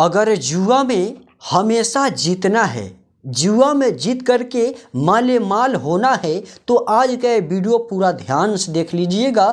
अगर जुआ में हमेशा जीतना है जुआ में जीत करके माले माल होना है तो आज का ये वीडियो पूरा ध्यान से देख लीजिएगा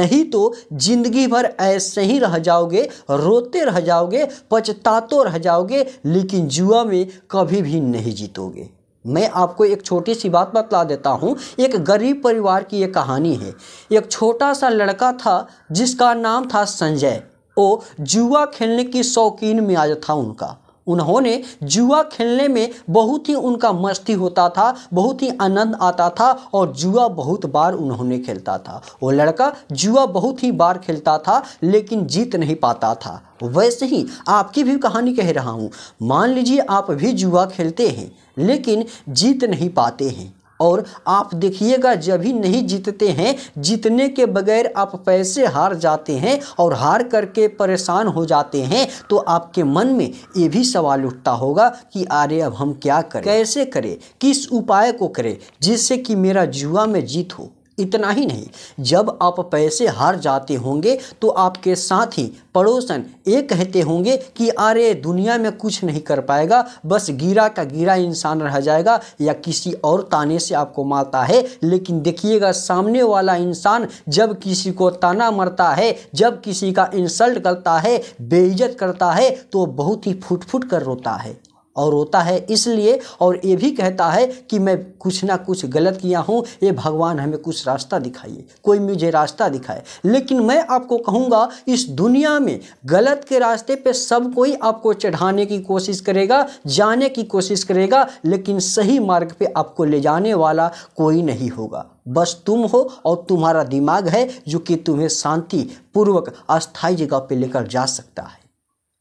नहीं तो जिंदगी भर ऐसे ही रह जाओगे रोते रह जाओगे पछताते रह जाओगे लेकिन जुआ में कभी भी नहीं जीतोगे मैं आपको एक छोटी सी बात बतला देता हूँ एक गरीब परिवार की ये कहानी है एक छोटा सा लड़का था जिसका नाम था संजय वो तो जुआ खेलने की शौकीन मियाज था उनका उन्होंने जुआ खेलने में बहुत ही उनका मस्ती होता था बहुत ही आनंद आता था और जुआ बहुत बार उन्होंने खेलता था वो लड़का जुआ बहुत ही बार खेलता था लेकिन जीत नहीं पाता था वैसे ही आपकी भी कहानी कह रहा हूँ मान लीजिए आप भी जुआ खेलते हैं लेकिन जीत नहीं पाते हैं और आप देखिएगा जब ही नहीं जीतते हैं जीतने के बगैर आप पैसे हार जाते हैं और हार करके परेशान हो जाते हैं तो आपके मन में ये भी सवाल उठता होगा कि अरे अब हम क्या करें कैसे करें किस उपाय को करें जिससे कि मेरा जुआ में जीत हो इतना ही नहीं जब आप पैसे हार जाते होंगे तो आपके साथ ही पड़ोसन ये कहते होंगे कि अरे दुनिया में कुछ नहीं कर पाएगा बस गिरा का गिरा इंसान रह जाएगा या किसी और ताने से आपको मारता है लेकिन देखिएगा सामने वाला इंसान जब किसी को ताना मरता है जब किसी का इंसल्ट करता है बेइज्जत करता है तो बहुत ही फुट फुट कर रोता है और रोता है इसलिए और ये भी कहता है कि मैं कुछ ना कुछ गलत किया हूँ ये भगवान हमें कुछ रास्ता दिखाइए कोई मुझे रास्ता दिखाए लेकिन मैं आपको कहूँगा इस दुनिया में गलत के रास्ते पे सब कोई आपको चढ़ाने की कोशिश करेगा जाने की कोशिश करेगा लेकिन सही मार्ग पे आपको ले जाने वाला कोई नहीं होगा बस तुम हो और तुम्हारा दिमाग है जो कि तुम्हें शांति पूर्वक अस्थाई जगह पर लेकर जा सकता है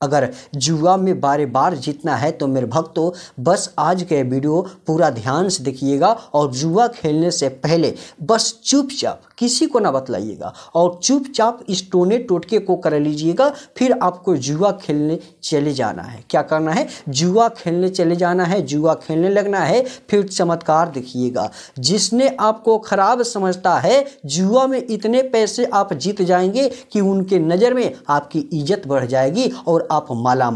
अगर जुआ में बारे बार जीतना है तो मेरे भक्तों बस आज का वीडियो पूरा ध्यान से देखिएगा और जुआ खेलने से पहले बस चुपचाप किसी को ना बतलाइएगा और चुपचाप इस टोने टोटके को कर लीजिएगा फिर आपको जुआ खेलने चले जाना है क्या करना है जुआ खेलने चले जाना है जुआ खेलने लगना है फिर चमत्कार देखिएगा जिसने आपको खराब समझता है जुआ में इतने पैसे आप जीत जाएंगे कि उनके नज़र में आपकी इज्जत बढ़ जाएगी और आप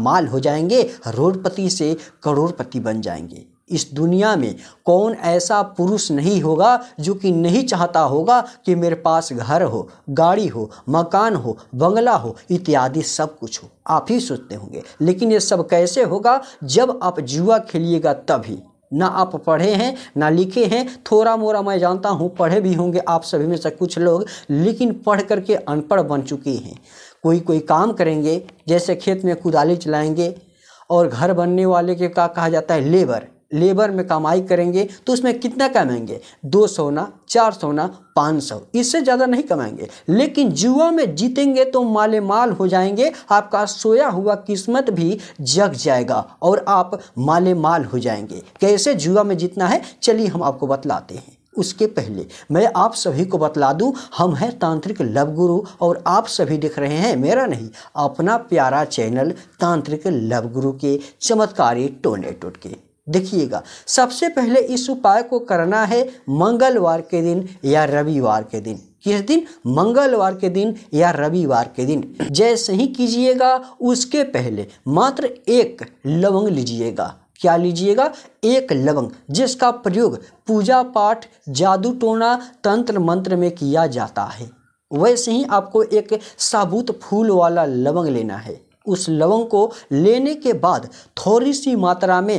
माल हो जाएंगे रोडपति से करोड़पति बन जाएंगे इस दुनिया में कौन ऐसा पुरुष नहीं होगा जो कि नहीं चाहता होगा कि मेरे पास घर हो गाड़ी हो मकान हो बंगला हो इत्यादि सब कुछ हो आप ही सोचते होंगे लेकिन ये सब कैसे होगा जब आप जुआ खेलिएगा तभी ना आप पढ़े हैं ना लिखे हैं थोड़ा मोरा मैं जानता हूँ पढ़े भी होंगे आप सभी में से कुछ लोग लेकिन पढ़ करके अनपढ़ बन चुके हैं कोई कोई काम करेंगे जैसे खेत में कुदाली चलाएंगे और घर बनने वाले के का कहा जाता है लेबर लेबर में कमाई करेंगे तो उसमें कितना कमाएंगे दो सौ ना चार सौ ना पाँच सौ इससे ज़्यादा नहीं कमाएंगे लेकिन जुआ में जीतेंगे तो माले माल हो जाएंगे आपका सोया हुआ किस्मत भी जग जाएगा और आप माले माल हो जाएंगे कैसे जुआ में जीतना है चलिए हम आपको बतलाते हैं उसके पहले मैं आप सभी को बतला दूं हम हैं तांत्रिक लव गुरु और आप सभी देख रहे हैं मेरा नहीं अपना प्यारा चैनल तांत्रिक लव गुरु के चमत्कारी टोने टोटके देखिएगा सबसे पहले इस उपाय को करना है मंगलवार के दिन या रविवार के दिन किस दिन मंगलवार के दिन या रविवार के दिन जैसे ही कीजिएगा उसके पहले मात्र एक लवंग लीजिएगा क्या लीजिएगा एक लवंग जिसका प्रयोग पूजा पाठ जादू टोना तंत्र मंत्र में किया जाता है वैसे ही आपको एक साबुत फूल वाला लवंग लेना है उस लवंग को लेने के बाद थोड़ी सी मात्रा में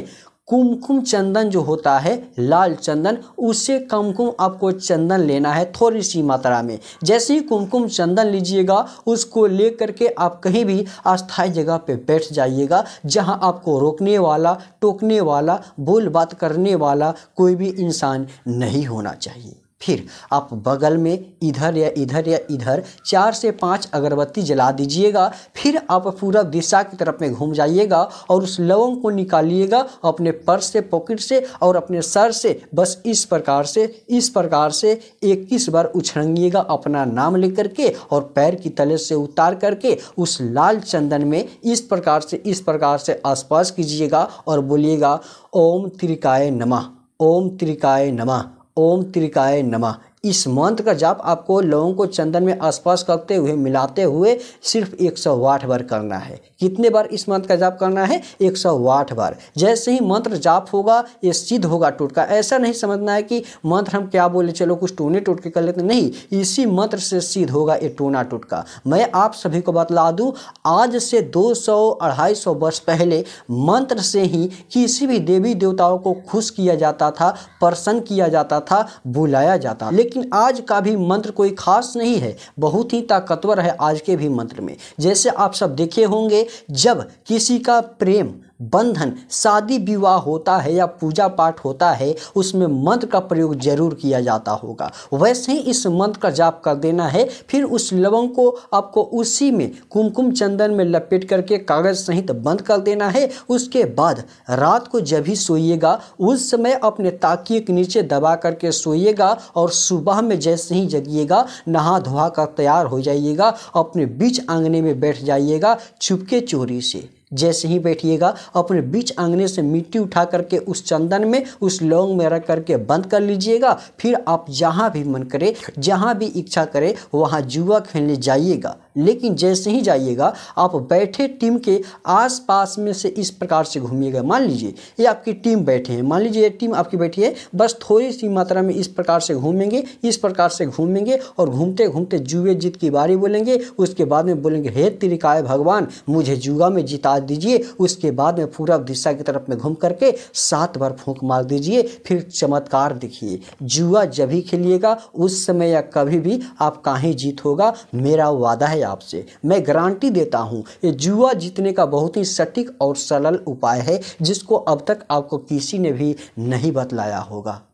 कुमकुम चंदन जो होता है लाल चंदन उससे कमकुम आपको चंदन लेना है थोड़ी सी मात्रा में जैसे ही कुमकुम चंदन लीजिएगा उसको ले करके आप कहीं भी अस्थाई जगह पे बैठ जाइएगा जहां आपको रोकने वाला टोकने वाला बोल बात करने वाला कोई भी इंसान नहीं होना चाहिए फिर आप बगल में इधर या इधर या इधर चार से पांच अगरबत्ती जला दीजिएगा फिर आप पूरा दिशा की तरफ में घूम जाइएगा और उस लवंग को निकालिएगा अपने पर्स से पॉकेट से और अपने सर से बस इस प्रकार से इस प्रकार से इक्कीस बार उछरंगिएगा अपना नाम लेकर के और पैर की तले से उतार करके उस लाल चंदन में इस प्रकार से इस प्रकार से आसपास कीजिएगा और बोलिएगा ओम त्रिकाय नमा ओम त्रिकाय नमा ओम त्रिकाय नमः इस मंत्र का जाप आपको लौंग को चंदन में स्पर्श करते हुए मिलाते हुए सिर्फ एक सौ वाठ बार करना है कितने बार इस मंत्र का जाप करना है एक सौ वाठ बार जैसे ही मंत्र जाप होगा ये सिद्ध होगा टोटका ऐसा नहीं समझना है कि मंत्र हम क्या बोले चलो कुछ टोने टोटके कर लेते नहीं इसी मंत्र से सिद्ध होगा ये टोना टोटका मैं आप सभी को बतला दूँ आज से दो सौ अढ़ाई सौ वर्ष पहले मंत्र से ही किसी भी देवी देवताओं को खुश किया जाता था प्रसन्न किया जाता था बुलाया जाता लेकिन लेकिन आज का भी मंत्र कोई खास नहीं है बहुत ही ताकतवर है आज के भी मंत्र में जैसे आप सब देखे होंगे जब किसी का प्रेम बंधन शादी विवाह होता है या पूजा पाठ होता है उसमें मंत्र का प्रयोग जरूर किया जाता होगा वैसे ही इस मंत्र का जाप कर देना है फिर उस लवंग को आपको उसी में कुमकुम चंदन में लपेट करके कागज़ सहित बंद कर देना है उसके बाद रात को जब भी सोइएगा उस समय अपने ताकिए के नीचे दबा करके सोइएगा और सुबह में जैसे ही जगिएगा नहा धोहा कर तैयार हो जाइएगा अपने बीच आंगने में बैठ जाइएगा छुपके चोरी से जैसे ही बैठिएगा अपने बीच आंगने से मिट्टी उठा करके उस चंदन में उस लौंग में रख करके बंद कर लीजिएगा फिर आप जहाँ भी मन करे जहाँ भी इच्छा करे वहाँ जुआ खेलने जाइएगा लेकिन जैसे ही जाइएगा आप बैठे टीम के आसपास में से इस प्रकार से घूमिएगा मान लीजिए ये आपकी टीम बैठे हैं मान लीजिए ये टीम आपकी बैठी है बस थोड़ी सी मात्रा में इस प्रकार से घूमेंगे इस प्रकार से घूमेंगे और घूमते घूमते जुए जीत की बारी बोलेंगे उसके बाद में बोलेंगे हे त्रिकाय भगवान मुझे जुआ में जिता दीजिए उसके बाद में पूरा दिशा की तरफ में घूम करके सात बार फूक मार दीजिए फिर चमत्कार दिखिए जुआ जब ही खेलिएगा उस समय या कभी भी आप कहाँ जीत होगा मेरा वादा है है आपसे मैं गारंटी देता हूँ ये जुआ जीतने का बहुत ही सटीक और सरल उपाय है जिसको अब तक आपको किसी ने भी नहीं बतलाया होगा